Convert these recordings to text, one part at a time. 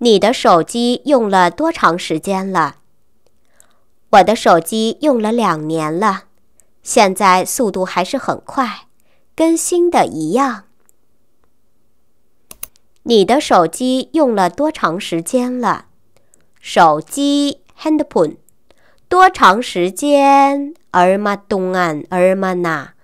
你的手机用了多长时间了？我的手机用了两年了，现在速度还是很快，跟新的一样。你的手机用了多长时间了？手机 （handphone） 多长时间？尔嘛东安尔嘛那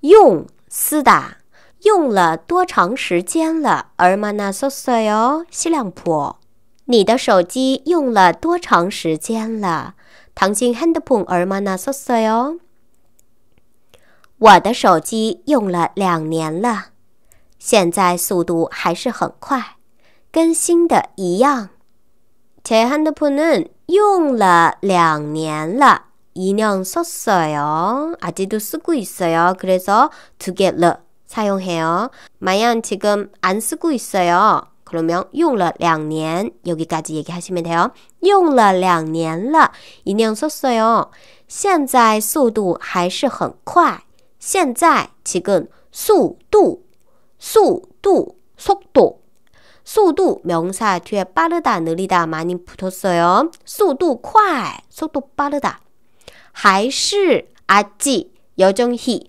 用四哒。用了多长时间了？Er mana s o 西凉坡，你的手机用了多长时间了 t a h a n d p n er m n a s o 我的手机用了两年了，现在速度还是很快，跟新的一样。t a n g j n d p n 用了两年了，이년썼어 요， 아직도쓰고있어 요， 그래서두개를 사용해요. 마연 지금 안 쓰고 있어요. 그러면 用了两年 여기까지 얘기하시면 돼요. 用了两年了 인형 썼어요. 现在速度还是很快.现在 지금 速度速度 속도 速度 명사 뒤에 빠르다 느리다 많이 붙었어요. 速度快 속도 빠르다. 还是아직 여전히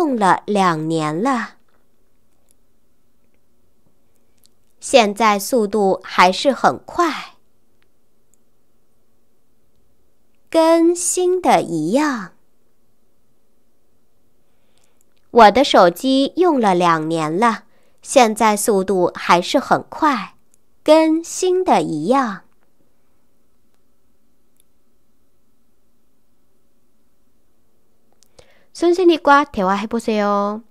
用了两年了，现在速度还是很快，跟新的一样。我的手机用了两年了，现在速度还是很快，跟新的一样。碎碎的瓜，甜瓜还不碎哦。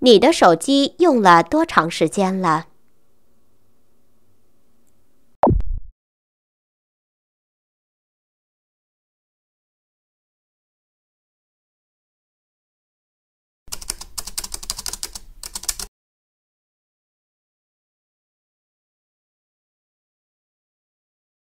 你的手机用了多长时间了？